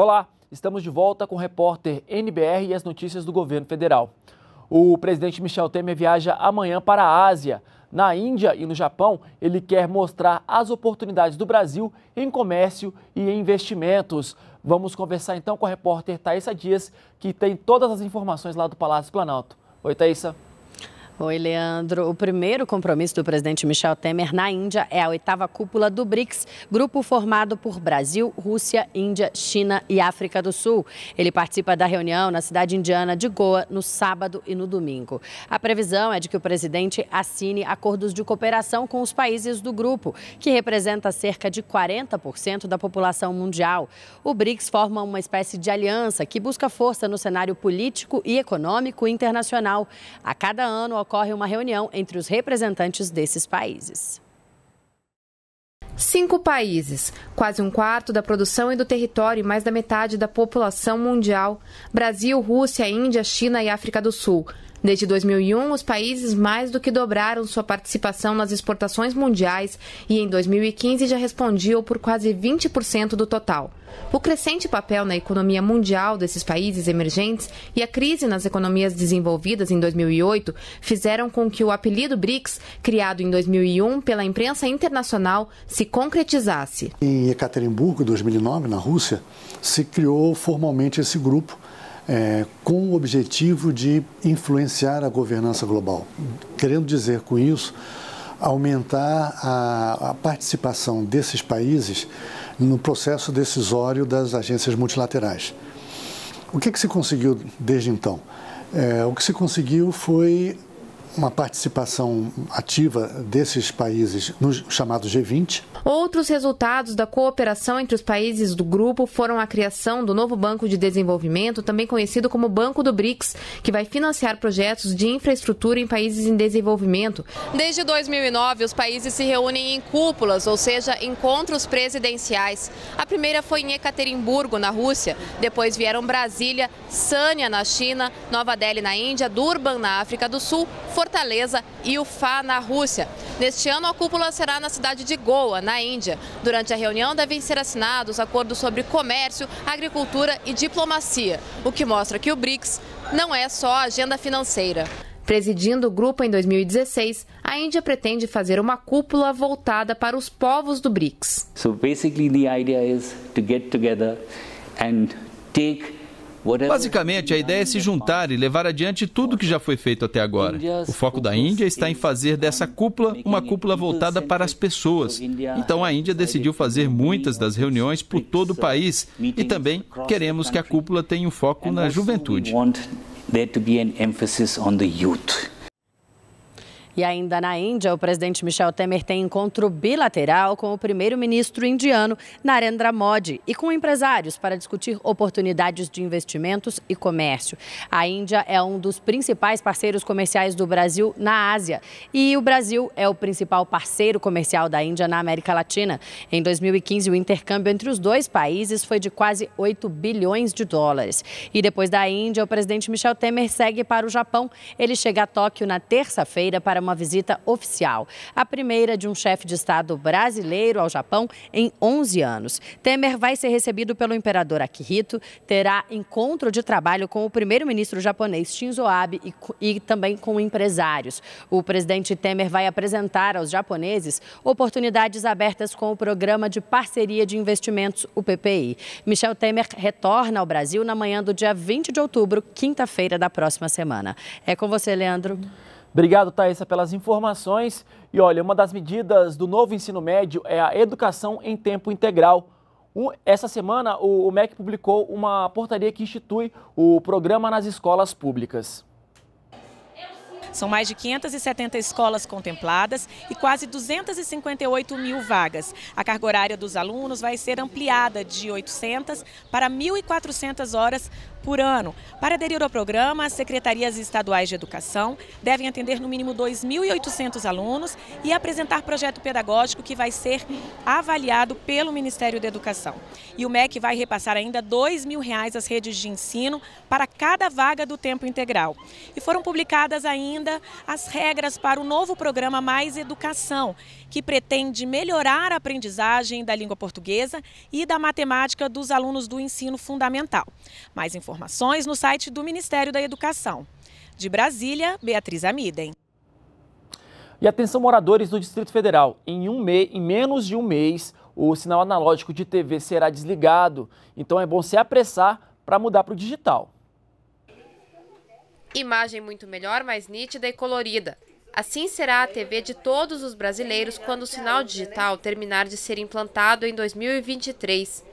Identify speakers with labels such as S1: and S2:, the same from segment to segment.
S1: Olá, estamos de volta com o repórter NBR e as notícias do governo federal. O presidente Michel Temer viaja amanhã para a Ásia. Na Índia e no Japão, ele quer mostrar as oportunidades do Brasil em comércio e investimentos. Vamos conversar então com a repórter Thaisa Dias, que tem todas as informações lá do Palácio Planalto. Oi, Thaisa.
S2: Oi, Leandro. O primeiro compromisso do presidente Michel Temer na Índia é a oitava cúpula do BRICS, grupo formado por Brasil, Rússia, Índia, China e África do Sul. Ele participa da reunião na cidade indiana de Goa no sábado e no domingo. A previsão é de que o presidente assine acordos de cooperação com os países do grupo, que representa cerca de 40% da população mundial. O BRICS forma uma espécie de aliança que busca força no cenário político e econômico internacional. A cada ano, ocorre uma reunião entre os representantes desses países.
S3: Cinco países, quase um quarto da produção e do território e mais da metade da população mundial: Brasil, Rússia, Índia, China e África do Sul. Desde 2001, os países mais do que dobraram sua participação nas exportações mundiais e em 2015 já respondiam por quase 20% do total. O crescente papel na economia mundial desses países emergentes e a crise nas economias desenvolvidas em 2008 fizeram com que o apelido BRICS, criado em 2001 pela imprensa internacional, se concretizasse.
S1: Em Ekaterimburgo, 2009, na Rússia, se criou formalmente esse grupo é, com o objetivo de influenciar a governança global. Querendo dizer com isso, aumentar a, a participação desses países no processo decisório das agências multilaterais. O que, é que se conseguiu desde então? É, o que se conseguiu foi uma participação ativa desses países no chamado G20.
S3: Outros resultados da cooperação entre os países do grupo foram a criação do novo Banco de Desenvolvimento, também conhecido como Banco do BRICS, que vai financiar projetos de infraestrutura em países em desenvolvimento. Desde 2009, os países se reúnem em cúpulas, ou seja, encontros presidenciais. A primeira foi em Ekaterimburgo, na Rússia. Depois vieram Brasília, Sânia, na China, Nova Delhi, na Índia, Durban, na África do Sul, Fortaleza e Fá na Rússia. Neste ano, a cúpula será na cidade de Goa, na Índia. Durante a reunião, devem ser assinados acordos sobre comércio, agricultura e diplomacia, o que mostra que o BRICS não é só agenda financeira. Presidindo o grupo em 2016, a Índia pretende fazer uma cúpula voltada para os povos do BRICS.
S4: So basically the idea is to get together and take
S1: Basicamente, a ideia é se juntar e levar adiante tudo que já foi feito até agora. O foco da Índia está em fazer dessa cúpula uma cúpula voltada para as pessoas. Então, a Índia decidiu fazer muitas das reuniões por todo o país e também queremos que a cúpula tenha um foco
S4: na juventude. There to be an emphasis on the youth.
S2: E ainda na Índia, o presidente Michel Temer tem encontro bilateral com o primeiro-ministro indiano Narendra Modi e com empresários para discutir oportunidades de investimentos e comércio. A Índia é um dos principais parceiros comerciais do Brasil na Ásia e o Brasil é o principal parceiro comercial da Índia na América Latina. Em 2015, o intercâmbio entre os dois países foi de quase 8 bilhões de dólares. E depois da Índia, o presidente Michel Temer segue para o Japão. Ele chega a Tóquio na terça-feira para uma visita oficial, a primeira de um chefe de Estado brasileiro ao Japão em 11 anos. Temer vai ser recebido pelo imperador Akihito, terá encontro de trabalho com o primeiro-ministro japonês Shinzo Abe e, e também com empresários. O presidente Temer vai apresentar aos japoneses oportunidades abertas com o Programa de Parceria de Investimentos, o PPI. Michel Temer retorna ao Brasil na manhã do dia
S1: 20 de outubro, quinta-feira da próxima semana. É com você, Leandro. Obrigado, Thaisa, pelas informações. E olha, uma das medidas do novo ensino médio é a educação em tempo integral. Essa semana, o MEC publicou uma portaria que institui o programa nas escolas públicas.
S2: São mais de 570 escolas contempladas e quase 258 mil vagas. A carga horária dos alunos vai ser ampliada de 800 para 1.400 horas por ano. Para aderir ao programa, as secretarias estaduais de educação devem atender no mínimo 2.800 alunos e apresentar projeto pedagógico que vai ser avaliado pelo Ministério da Educação. E o MEC vai repassar ainda R$ 2.000 às redes de ensino para cada vaga do tempo integral. E foram publicadas ainda as regras para o novo programa Mais Educação, que pretende melhorar a aprendizagem da língua portuguesa e da matemática dos alunos do ensino fundamental. Mais informações informações no site do Ministério da Educação. De Brasília, Beatriz Amidem.
S1: E atenção moradores do Distrito Federal, em, um me... em menos de um mês o sinal analógico de TV será desligado, então é bom se apressar para mudar para o digital.
S3: Imagem muito melhor, mais nítida e colorida. Assim será a TV de todos os brasileiros quando o sinal digital terminar de ser implantado em 2023.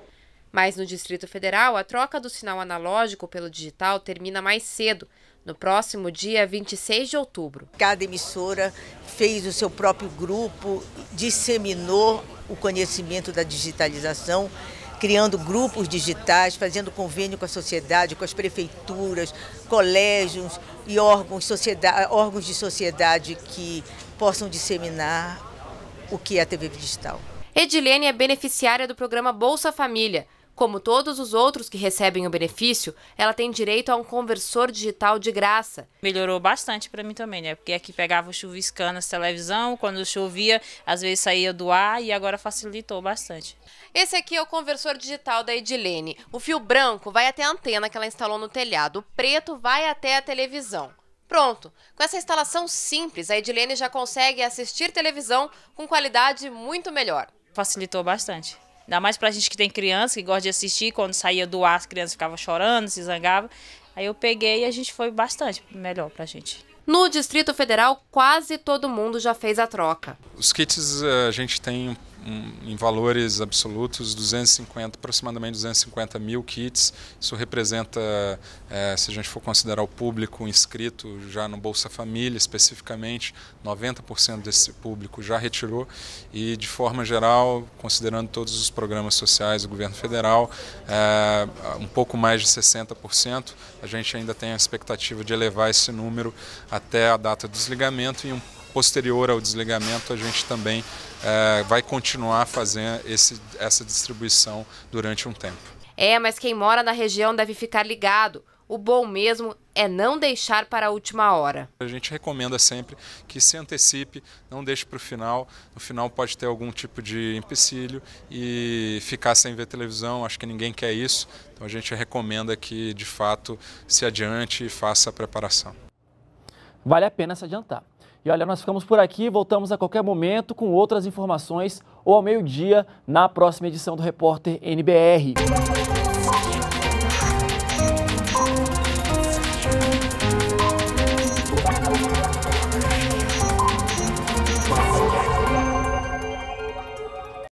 S3: Mas no Distrito Federal, a troca do sinal analógico pelo digital termina mais cedo, no próximo dia 26 de outubro. Cada emissora fez o seu próprio grupo, disseminou o conhecimento da digitalização, criando grupos digitais, fazendo convênio com a sociedade, com as prefeituras, colégios e órgãos, órgãos de sociedade que possam disseminar o que é a TV digital. Edilene é beneficiária do programa Bolsa Família. Como todos os outros que recebem o benefício, ela tem direito a um conversor digital de graça. Melhorou bastante para mim também, né? Porque aqui pegava chuviscando na televisão, quando chovia, às vezes saía do ar e agora facilitou bastante. Esse aqui é o conversor digital da Edilene. O fio branco vai até a antena que ela instalou no telhado, o preto vai até a televisão. Pronto! Com essa instalação simples, a Edilene já consegue assistir televisão com qualidade muito melhor. Facilitou bastante. Ainda mais pra gente que tem criança, que gosta de assistir. Quando saía do ar, as crianças ficavam chorando, se zangavam. Aí eu peguei e a gente foi bastante melhor pra gente. No Distrito Federal, quase todo mundo já fez a troca.
S4: Os kits eh, a gente tem um, em valores absolutos, 250, aproximadamente 250 mil kits. Isso representa, é, se a gente for considerar o público inscrito já no Bolsa Família especificamente, 90% desse público já retirou e, de forma geral, considerando todos os programas sociais do governo federal, é, um pouco mais de 60%. A gente ainda tem a expectativa de elevar esse número até a data do desligamento e um posterior ao desligamento, a gente também é, vai continuar fazendo esse, essa distribuição durante um tempo.
S3: É, mas quem mora na região deve ficar ligado. O bom mesmo é não deixar para a última hora.
S4: A gente recomenda sempre que se antecipe, não deixe para o final. No final pode ter algum tipo de empecilho e ficar sem ver televisão, acho que ninguém quer isso. Então a gente recomenda que de fato se adiante e faça a preparação.
S1: Vale a pena se adiantar. E olha, nós ficamos por aqui, voltamos a qualquer momento com outras informações ou ao meio-dia na próxima edição do Repórter NBR.